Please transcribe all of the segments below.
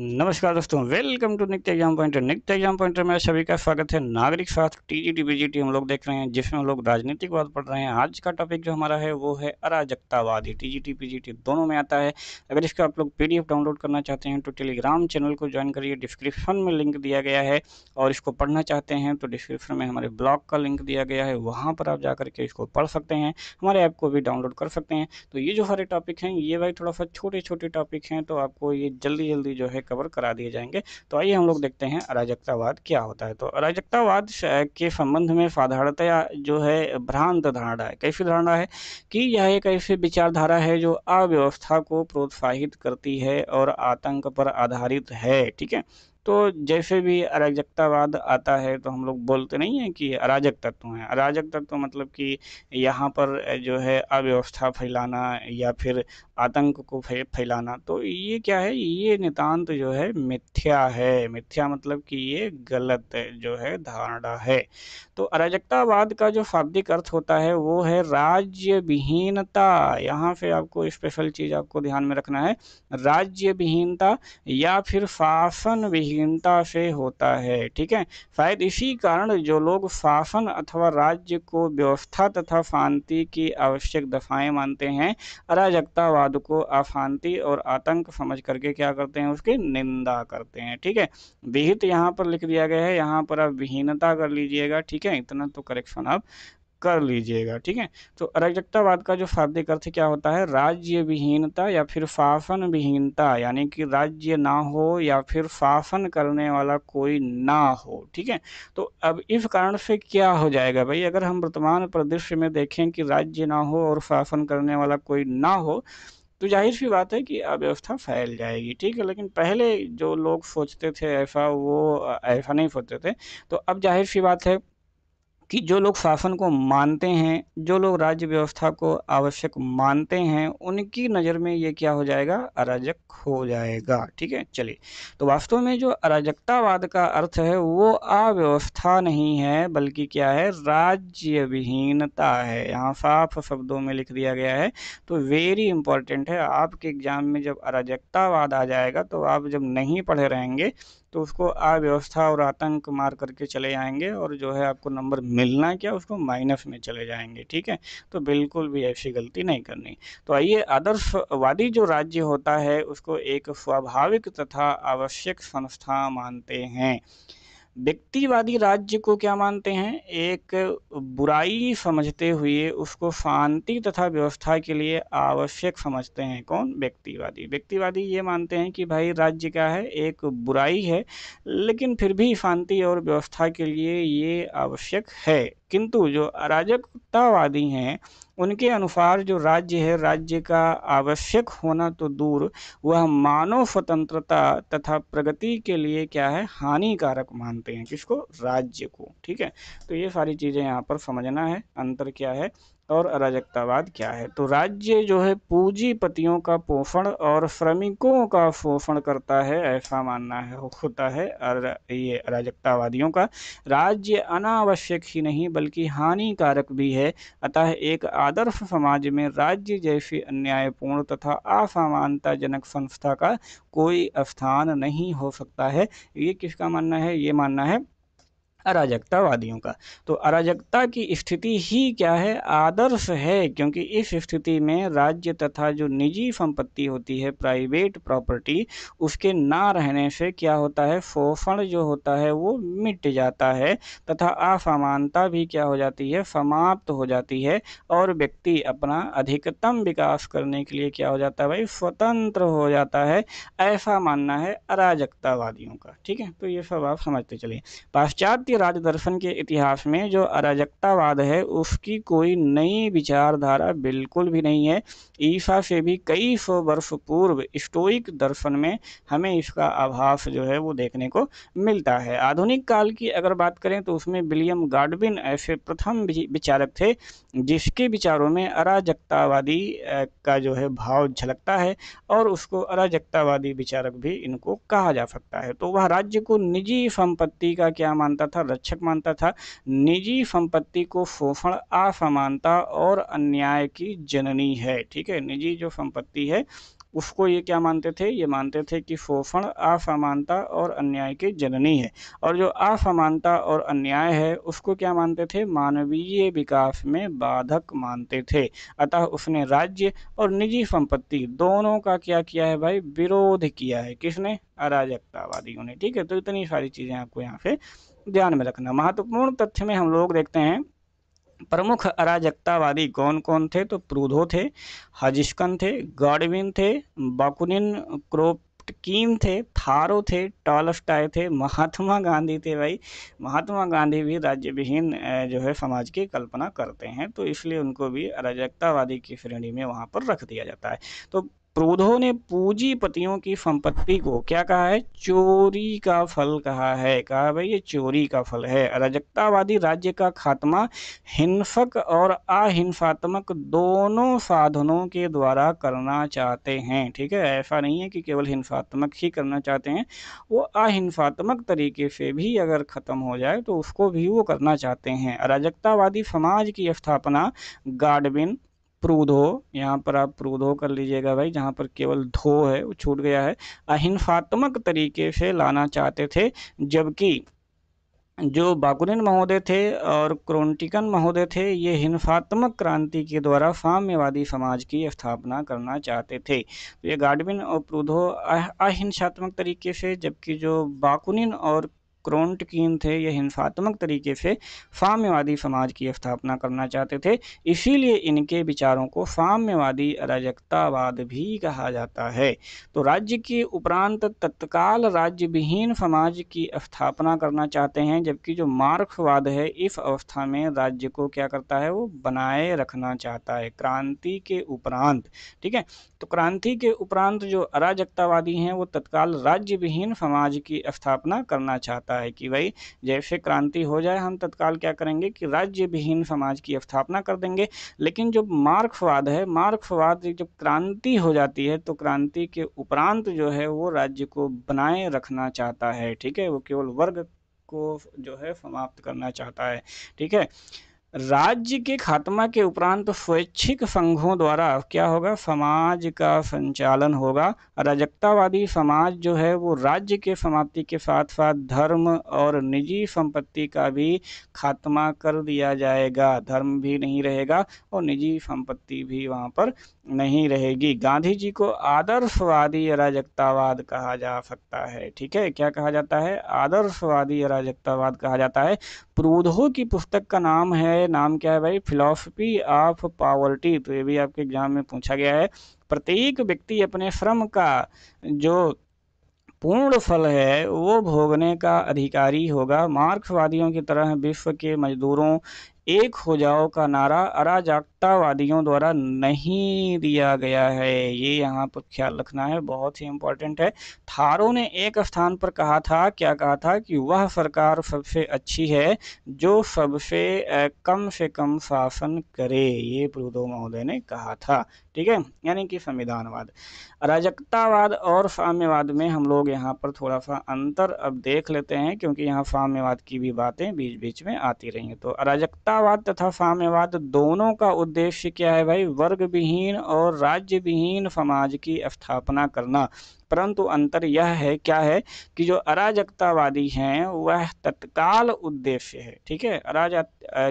नमस्कार दोस्तों welcome to Nitya exam pointer Nitya exam pointer में सभी का स्वागत है नागरिक शास्त्र टीजीटी बीजीटी हम लोग देख रहे हैं जिसमें हम लोग राजनीतिकवाद पढ़ रहे हैं आज का टॉपिक जो हमारा है वो है अराजकतावाद पी टीजीटी पीजीटी दोनों में आता है अगर इसका आप लोग पी डाउनलोड करना चाहते हैं तो टेलीग्राम चैनल को ज्वाइन करिए डिस्क्रिप्शन में लिंक दिया गया है और इसको पढ़ना चाहते हैं तो डिस्क्रिप्शन में हमारे ब्लॉग का लिंक दिया गया है वहाँ पर आप जा करके इसको पढ़ सकते हैं हमारे ऐप को भी डाउनलोड कर सकते हैं तो ये जो हमारे टॉपिक हैं ये भाई थोड़ा सा छोटे छोटे टॉपिक हैं तो आपको ये जल्दी जल्दी जो है कवर करा दिए जाएंगे तो आइए हम लोग देखते हैं अराजकतावाद क्या होता है तो अराजकतावाद के संबंध में साधारणतया जो है भ्रांत धारणा है कैसी धारणा है कि यह एक ऐसी विचारधारा है जो अव्यवस्था को प्रोत्साहित करती है और आतंक पर आधारित है ठीक है तो जैसे भी अराजकतावाद आता है तो हम लोग बोलते नहीं हैं कि अराजक तत्व हैं अराजक तत्व मतलब कि यहाँ पर जो है अव्यवस्था फैलाना या फिर आतंक को फैलाना तो ये क्या है ये नितान्त जो है मिथ्या है मिथ्या मतलब कि ये गलत जो है धारणा है तो अराजकतावाद का जो शाब्दिक अर्थ होता है वो है राज्य विहीनता यहाँ से आपको स्पेशल चीज़ आपको ध्यान में रखना है राज्य विहीनता या फिर शासन विहीन उदासीनता से होता है ठीक है शायद इसी कारण जो लोग शासन अथवा राज्य को व्यवस्था तथा शांति की आवश्यक दफाएं मानते हैं अराजकतावाद को अशांति और आतंक समझ करके क्या करते हैं उसकी निंदा करते हैं ठीक है विहित यहाँ पर लिख दिया गया है यहाँ पर आप विहीनता कर लीजिएगा ठीक है इतना तो करेक्शन आप कर लीजिएगा ठीक है तो अराजकतावाद का जो शाब्दिक अर्थ क्या होता है राज्य विहीनता या फिर शासन विहीनता यानी कि राज्य ना हो या फिर शासन करने वाला कोई ना हो ठीक है तो अब इस कारण से क्या हो जाएगा भाई अगर हम वर्तमान परिदृश्य में देखें कि राज्य ना हो और शासन करने वाला कोई ना हो तो जाहिर सी बात है कि अव्यवस्था फैल जाएगी ठीक है लेकिन पहले जो लोग सोचते थे ऐसा वो ऐसा नहीं सोचते थे तो अब जाहिर सी बात है कि जो लोग शासन को मानते हैं जो लोग राज्य व्यवस्था को आवश्यक मानते हैं उनकी नज़र में ये क्या हो जाएगा अराजक हो जाएगा ठीक है चलिए तो वास्तव में जो अराजकतावाद का अर्थ है वो अव्यवस्था नहीं है बल्कि क्या है राज्य विहीनता है यहाँ साफ शब्दों में लिख दिया गया है तो वेरी इंपॉर्टेंट है आपके एग्जाम में जब अराजकतावाद आ जाएगा तो आप जब नहीं पढ़े रहेंगे तो उसको अव्यवस्था और आतंक मार करके चले जाएंगे और जो है आपको नंबर मिलना क्या उसको माइनस में चले जाएंगे ठीक है तो बिल्कुल भी ऐसी गलती नहीं करनी तो आइए आदर्शवादी जो राज्य होता है उसको एक स्वाभाविक तथा आवश्यक संस्था मानते हैं व्यक्तिवादी राज्य को क्या मानते हैं एक बुराई समझते हुए उसको शांति तथा व्यवस्था के लिए आवश्यक समझते हैं कौन व्यक्तिवादी व्यक्तिवादी ये मानते हैं कि भाई राज्य क्या है एक बुराई है लेकिन फिर भी शांति और व्यवस्था के लिए ये आवश्यक है किंतु जो अराजकतावादी हैं उनके अनुसार जो राज्य है राज्य का आवश्यक होना तो दूर वह मानव स्वतंत्रता तथा प्रगति के लिए क्या है हानिकारक मानते हैं किसको राज्य को ठीक है तो ये सारी चीज़ें यहाँ पर समझना है अंतर क्या है और अराजकतावाद क्या है तो राज्य जो है पूंजीपतियों का पोषण और श्रमिकों का पोषण करता है ऐसा मानना है होता है और ये अराजकतावादियों का राज्य अनावश्यक ही नहीं बल्कि हानिकारक भी है अतः एक आदर्श समाज में राज्य जैसी अन्यायपूर्ण तथा असमानताजनक संस्था का कोई स्थान नहीं हो सकता है ये किसका मानना है ये मानना है अराजकतावादियों का तो अराजकता की स्थिति ही क्या है आदर्श है क्योंकि इस स्थिति में राज्य तथा जो निजी संपत्ति होती है प्राइवेट प्रॉपर्टी उसके ना रहने से क्या होता है शोषण जो होता है वो मिट जाता है तथा असमानता भी क्या हो जाती है समाप्त हो जाती है और व्यक्ति अपना अधिकतम विकास करने के लिए क्या हो जाता है भाई स्वतंत्र हो जाता है ऐसा मानना है अराजकतावादियों का ठीक है तो ये सब आप समझते चलिए पाश्चात्य राजदर्शन के इतिहास में जो अराजकतावाद है उसकी कोई नई विचारधारा बिल्कुल भी नहीं है ईसा से भी कई सौ वर्ष पूर्व स्टोइक दर्शन में हमें इसका आभास जो है वो देखने को मिलता है आधुनिक काल की अगर बात करें तो उसमें विलियम गार्डविन ऐसे प्रथम विचारक थे जिसके विचारों में अराजकतावादी का जो है भाव झलकता है और उसको अराजकतावादी विचारक भी इनको कहा जा सकता है तो वह राज्य को निजी संपत्ति का क्या मानता था रक्षक मानता था निजी संपत्ति को शोषण असमानता और अन्याय की जननी है ठीक है निजी जो संपत्ति है उसको ये क्या मानते थे ये मानते थे कि शोषण असमानता और अन्याय की जननी है और जो असमानता और अन्याय है उसको क्या मानते थे मानवीय विकास में बाधक मानते थे अतः उसने राज्य और निजी संपत्ति दोनों का क्या किया है भाई विरोध किया है किसने अराजकतावादियों ने ठीक है तो इतनी सारी चीज़ें आपको यहाँ पे ध्यान में रखना महत्वपूर्ण तथ्य में हम लोग देखते हैं प्रमुख अराजकतावादी कौन कौन थे तो प्रूधो थे हजिशकन थे गॉडविन थे बाकुनिन क्रोप कीम थे थारो थे टॉलस्टाय थे महात्मा गांधी थे भाई महात्मा गांधी भी राज्य विहीन जो है समाज की कल्पना करते हैं तो इसलिए उनको भी अराजकतावादी की श्रेणी में वहाँ पर रख दिया जाता है तो क्रोधों ने पूंजीपतियों की संपत्ति को क्या कहा है चोरी का फल कहा है कहा भाई ये चोरी का फल है अराजकतावादी राज्य का खात्मा हिंसक और अहिंसात्मक दोनों साधनों के द्वारा करना चाहते हैं ठीक है ऐसा नहीं है कि केवल हिंसात्मक ही करना चाहते हैं वो अहिंसात्मक तरीके से भी अगर ख़त्म हो जाए तो उसको भी वो करना चाहते हैं अराजकतावादी समाज की स्थापना गार्डबिन प्रूधो यहाँ पर आप प्रूधो कर लीजिएगा भाई जहाँ पर केवल धो है वो छूट गया है अहिंसात्मक तरीके से लाना चाहते थे जबकि जो बाकुरिन महोदय थे और क्रोन्टिकन महोदय थे ये हिंसात्मक क्रांति के द्वारा साम्यवादी समाज की स्थापना करना चाहते थे तो ये गाडविन और प्रूधो अहिंसात्मक तरीके से जबकि जो बाकुनिन और क्रोनटकीन थे ये हिंसात्मक तरीके से साम्यवादी समाज की स्थापना करना चाहते थे इसीलिए इनके विचारों को साम्यवादी अराजकतावाद भी कहा जाता है तो राज्य के उपरांत तत्काल राज्य विहीन समाज की स्थापना करना चाहते हैं जबकि जो मार्क्सवाद है इस अवस्था में राज्य को क्या करता है वो बनाए रखना चाहता है क्रांति के उपरांत ठीक है तो क्रांति के उपरांत जो अराजकतावादी हैं वो तत्काल राज्य विहीन समाज की स्थापना करना चाहता है रहा है कि भाई जैसे क्रांति हो जाए हम तत्काल क्या करेंगे कि राज्य विहीन समाज की स्थापना कर देंगे लेकिन जो मार्क्सवाद है मार्क्सवाद जब क्रांति हो जाती है तो क्रांति के उपरांत जो है वो राज्य को बनाए रखना चाहता है ठीक है वो केवल वर्ग को जो है समाप्त करना चाहता है ठीक है राज्य के खात्मा के उपरांत स्वैच्छिक संघों द्वारा क्या होगा समाज का संचालन होगा अराजकतावादी समाज जो है वो राज्य के समाप्ति के साथ साथ धर्म और निजी संपत्ति का भी खात्मा कर दिया जाएगा धर्म भी नहीं रहेगा और निजी संपत्ति भी वहाँ पर नहीं रहेगी गांधी जी को आदर्शवादी अराजकतावाद कहा जा सकता है ठीक है क्या कहा जाता है आदर्शवादी अराजकतावाद कहा जाता है प्रूधो की पुस्तक का नाम है नाम क्या है भाई फिलोसफी ऑफ पावर्टी तो ये भी आपके एग्जाम में पूछा गया है प्रत्येक व्यक्ति अपने श्रम का जो पूर्ण फल है वो भोगने का अधिकारी होगा मार्क्सवादियों की तरह विश्व के मजदूरों एक हो जाओ का नारा अराजकतावादियों द्वारा नहीं दिया गया है ये यहाँ पर ख्याल रखना है बहुत ही इम्पोर्टेंट है थारो ने एक स्थान पर कहा था क्या कहा था कि वह सरकार सबसे अच्छी है जो सबसे कम से कम शासन करे ये प्रूदो महोदय ने कहा था ठीक है यानी कि संविधानवाद अराजकतावाद और साम्यवाद में हम लोग यहाँ पर थोड़ा सा अंतर अब देख लेते हैं क्योंकि यहाँ साम्यवाद की भी बातें बीच बीच में आती रही हैं तो अराजकता राजावाद तथा साम्यवाद दोनों का उद्देश्य क्या है भाई वर्ग विहीन और राज्य विहीन समाज की स्थापना करना परंतु अंतर यह है क्या है कि जो अराजकतावादी हैं वह तत्काल उद्देश्य है ठीक है अराजा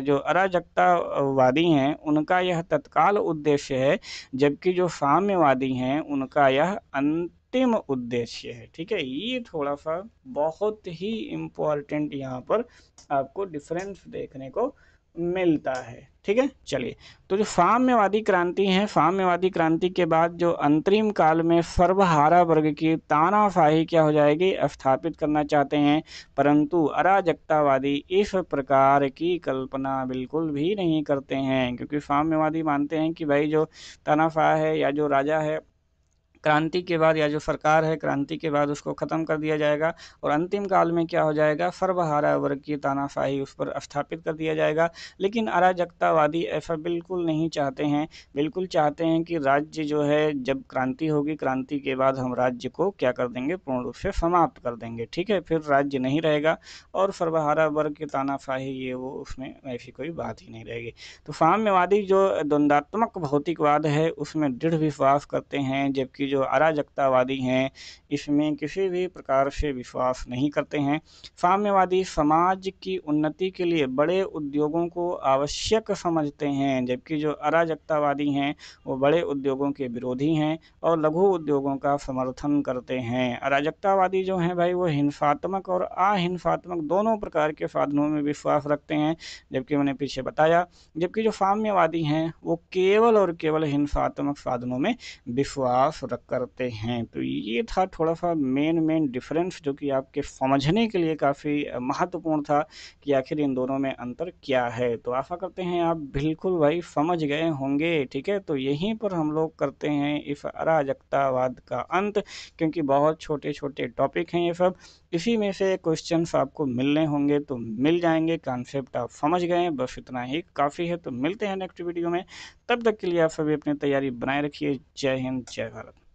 जो अराजकतावादी हैं उनका यह तत्काल उद्देश्य है जबकि जो साम्यवादी हैं उनका यह अंत अंतिम उद्देश्य है ठीक है ये थोड़ा सा बहुत ही इम्पोर्टेंट यहाँ पर आपको डिफरेंस देखने को मिलता है ठीक है चलिए तो जो साम्यवादी क्रांति है साम्यवादी क्रांति के बाद जो अंतरिम काल में सर्वहारा वर्ग की तानाशाही क्या हो जाएगी स्थापित करना चाहते हैं परंतु अराजकतावादी इस प्रकार की कल्पना बिल्कुल भी नहीं करते हैं क्योंकि साम्यवादी मानते हैं कि भाई जो तानाशाह है या जो राजा है क्रांति के बाद या जो सरकार है क्रांति के बाद उसको ख़त्म कर दिया जाएगा और अंतिम काल में क्या हो जाएगा सर्वहारा वर्ग की तानाशाही उस पर स्थापित कर दिया जाएगा लेकिन अराजकतावादी ऐसा बिल्कुल नहीं चाहते हैं बिल्कुल चाहते हैं कि राज्य जो है जब क्रांति होगी क्रांति के बाद हम राज्य को क्या कर देंगे पूर्ण रूप से समाप्त कर देंगे ठीक है फिर राज्य नहीं रहेगा और सर्वहारा वर्ग की तानाशाही ये वो उसमें ऐसी कोई बात ही नहीं रहेगी तो साम्यवादी जो द्वंदात्मक भौतिकवाद है उसमें दृढ़ विश्वास करते हैं जबकि जो अराजकतावादी हैं इसमें किसी भी प्रकार से विश्वास नहीं करते हैं साम्यवादी समाज की उन्नति के लिए बड़े उद्योगों को आवश्यक समझते हैं जबकि जो अराजकतावादी हैं वो बड़े उद्योगों के विरोधी हैं और लघु उद्योगों का समर्थन करते हैं अराजकतावादी जो हैं भाई वो हिंसात्मक और अहिंसात्मक दोनों प्रकार के साधनों में विश्वास रखते हैं जबकि मैंने पीछे बताया जबकि जो साम्यवादी हैं वो केवल और केवल हिंसात्मक साधनों में विश्वास रख करते हैं तो ये था थोड़ा सा मेन मेन डिफरेंस जो कि आपके समझने के लिए काफ़ी महत्वपूर्ण था कि आखिर इन दोनों में अंतर क्या है तो आशा करते हैं आप बिल्कुल भाई समझ गए होंगे ठीक है तो यहीं पर हम लोग करते हैं इस अराजकतावाद का अंत क्योंकि बहुत छोटे छोटे टॉपिक हैं ये सब इसी में से क्वेश्चन आपको मिलने होंगे तो मिल जाएंगे कॉन्सेप्ट आप समझ गए बस इतना ही काफ़ी है तो मिलते हैं नेक्स्ट वीडियो में तब तक के लिए आप सभी अपनी तैयारी बनाए रखिए जय हिंद जय भारत